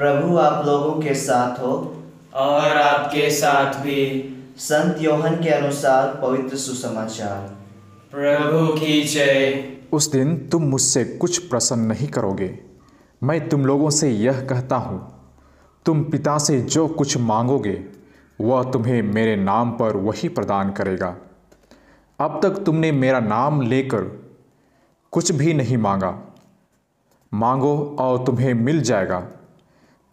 प्रभु आप लोगों के साथ हो और आपके साथ भी संत योहन के अनुसार पवित्र सुसमाचार प्रभु की जय उस दिन तुम मुझसे कुछ प्रसन्न नहीं करोगे मैं तुम लोगों से यह कहता हूँ तुम पिता से जो कुछ मांगोगे वह तुम्हें मेरे नाम पर वही प्रदान करेगा अब तक तुमने मेरा नाम लेकर कुछ भी नहीं मांगा मांगो और तुम्हें मिल जाएगा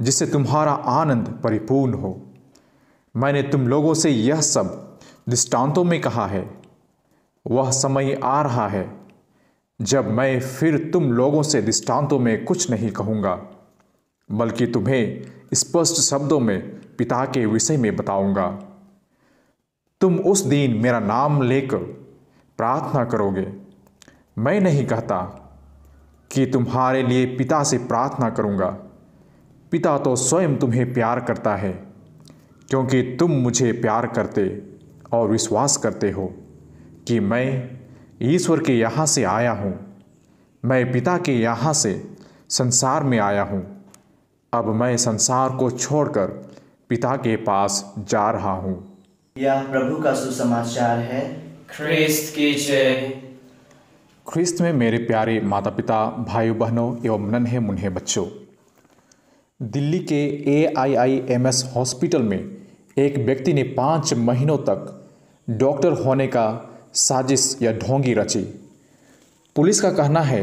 जिससे तुम्हारा आनंद परिपूर्ण हो मैंने तुम लोगों से यह सब दृष्टांतों में कहा है वह समय आ रहा है जब मैं फिर तुम लोगों से दृष्टांतों में कुछ नहीं कहूँगा बल्कि तुम्हें स्पष्ट शब्दों में पिता के विषय में बताऊंगा तुम उस दिन मेरा नाम लेकर प्रार्थना करोगे मैं नहीं कहता कि तुम्हारे लिए पिता से प्रार्थना करूंगा पिता तो स्वयं तुम्हें प्यार करता है क्योंकि तुम मुझे प्यार करते और विश्वास करते हो कि मैं ईश्वर के यहाँ से आया हूँ मैं पिता के यहाँ से संसार में आया हूँ अब मैं संसार को छोड़कर पिता के पास जा रहा हूँ यह प्रभु का सुसमाचार है ख्रिस्त की जय ख्रिस्त में मेरे प्यारे माता पिता भाई बहनों एवं नन्हे मुन्हे बच्चों दिल्ली के एआईआईएमएस हॉस्पिटल में एक व्यक्ति ने पाँच महीनों तक डॉक्टर होने का साजिश या ढोंगी रची पुलिस का कहना है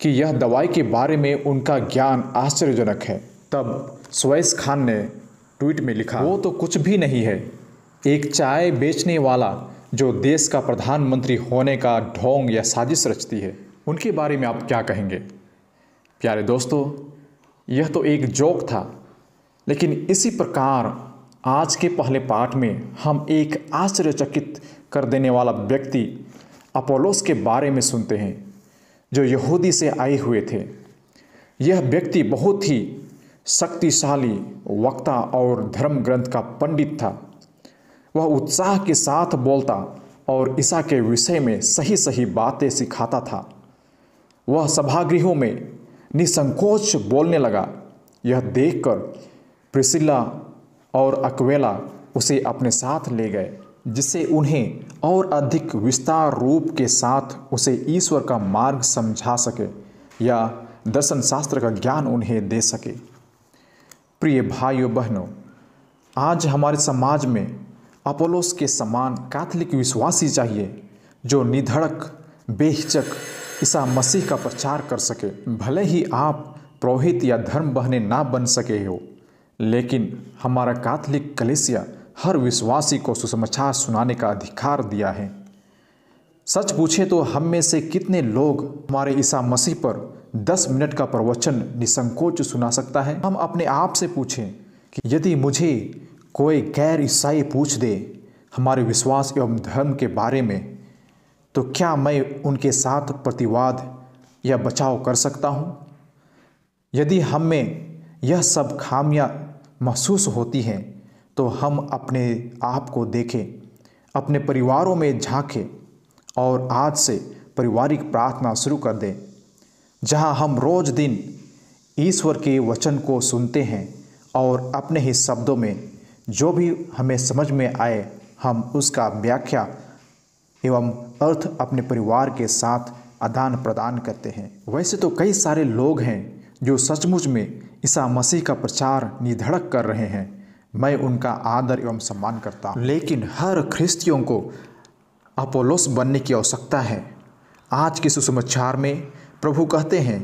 कि यह दवाई के बारे में उनका ज्ञान आश्चर्यजनक है तब स्वैस खान ने ट्वीट में लिखा वो तो कुछ भी नहीं है एक चाय बेचने वाला जो देश का प्रधानमंत्री होने का ढोंग या साजिश रचती है उनके बारे में आप क्या कहेंगे प्यारे दोस्तों यह तो एक जोक था लेकिन इसी प्रकार आज के पहले पाठ में हम एक आश्चर्यचकित कर देने वाला व्यक्ति अपोलोस के बारे में सुनते हैं जो यहूदी से आए हुए थे यह व्यक्ति बहुत ही शक्तिशाली वक्ता और धर्म ग्रंथ का पंडित था वह उत्साह के साथ बोलता और ईसा के विषय में सही सही बातें सिखाता था वह सभागृहों में निसंकोच बोलने लगा यह देखकर प्रिसिला और अकवेला उसे अपने साथ ले गए जिससे उन्हें और अधिक विस्तार रूप के साथ उसे ईश्वर का मार्ग समझा सके या दर्शन शास्त्र का ज्ञान उन्हें दे सके प्रिय भाइयों बहनों आज हमारे समाज में अपोलोस के समान कैथलिक विश्वासी चाहिए जो निधड़क बेहचक ईसा मसीह का प्रचार कर सके भले ही आप पुरोहित या धर्म बहने ना बन सके हो लेकिन हमारा काथलिक कलेसिया हर विश्वासी को सुसमाचार सुनाने का अधिकार दिया है सच पूछे तो हम में से कितने लोग हमारे ईसा मसीह पर दस मिनट का प्रवचन निसंकोच सुना सकता है हम अपने आप से पूछें कि यदि मुझे कोई गैर ईसाई पूछ दे हमारे विश्वास एवं धर्म के बारे में तो क्या मैं उनके साथ प्रतिवाद या बचाव कर सकता हूँ यदि हम में यह सब खामियाँ महसूस होती हैं तो हम अपने आप को देखें अपने परिवारों में झांकें और आज से पारिवारिक प्रार्थना शुरू कर दें जहाँ हम रोज दिन ईश्वर के वचन को सुनते हैं और अपने ही शब्दों में जो भी हमें समझ में आए हम उसका व्याख्या एवं अर्थ अपने परिवार के साथ आदान प्रदान करते हैं वैसे तो कई सारे लोग हैं जो सचमुच में ईसा मसीह का प्रचार निधड़क कर रहे हैं मैं उनका आदर एवं सम्मान करता हूँ लेकिन हर ख्रिस्तियों को अपोलोस बनने की आवश्यकता है आज के सुसमाचार में प्रभु कहते हैं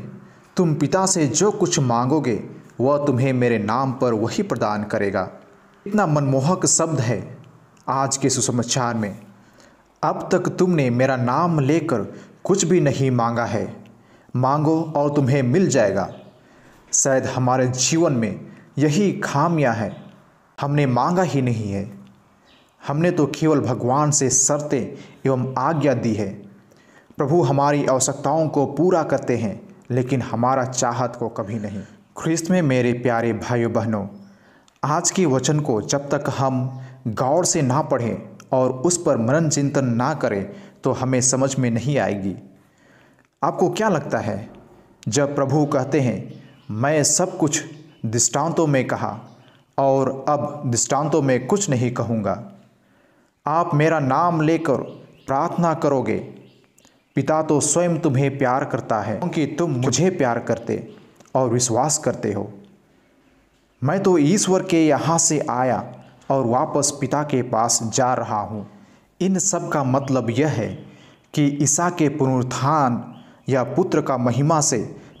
तुम पिता से जो कुछ मांगोगे वह तुम्हें मेरे नाम पर वही प्रदान करेगा इतना मनमोहक शब्द है आज के सुसमाचार में अब तक तुमने मेरा नाम लेकर कुछ भी नहीं मांगा है मांगो और तुम्हें मिल जाएगा शायद हमारे जीवन में यही खामियां हैं हमने मांगा ही नहीं है हमने तो केवल भगवान से शर्तें एवं आज्ञा दी है प्रभु हमारी आवश्यकताओं को पूरा करते हैं लेकिन हमारा चाहत को कभी नहीं ख्रिस्त में मेरे प्यारे भाइयों बहनों आज के वचन को जब तक हम गौर से ना पढ़ें और उस पर मनन चिंतन ना करें तो हमें समझ में नहीं आएगी आपको क्या लगता है जब प्रभु कहते हैं मैं सब कुछ दृष्टांतों में कहा और अब दृष्टांतों में कुछ नहीं कहूँगा आप मेरा नाम लेकर प्रार्थना करोगे पिता तो स्वयं तुम्हें प्यार करता है क्योंकि तुम मुझे प्यार करते और विश्वास करते हो मैं तो ईश्वर के यहाँ से आया और वापस पिता के पास जा रहा हूँ इन सब का मतलब यह है कि ईसा के पुनरुत्थान या पुत्र का महिमा से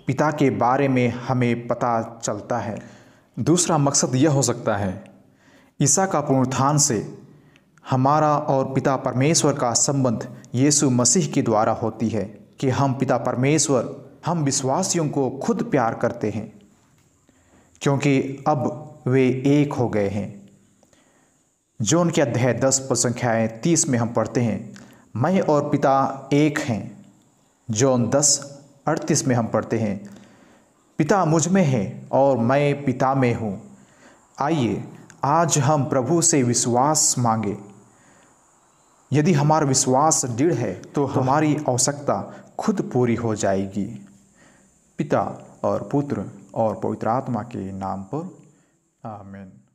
पिता के बारे में हमें पता चलता है दूसरा मकसद यह हो सकता है ईसा का पुनरुत्थान से हमारा और पिता परमेश्वर का संबंध यीशु मसीह के द्वारा होती है कि हम पिता परमेश्वर हम विश्वासियों को खुद प्यार करते हैं क्योंकि अब वे एक हो गए हैं जोन के अध्याय दस पर संख्याएँ तीस में हम पढ़ते हैं मैं और पिता एक हैं जोन दस अड़तीस में हम पढ़ते हैं पिता मुझ में है और मैं पिता में हूँ आइए आज हम प्रभु से विश्वास मांगे यदि हमारा विश्वास दृढ़ है तो हमारी आवश्यकता खुद पूरी हो जाएगी पिता और पुत्र और पवित्र आत्मा के नाम पर आमीन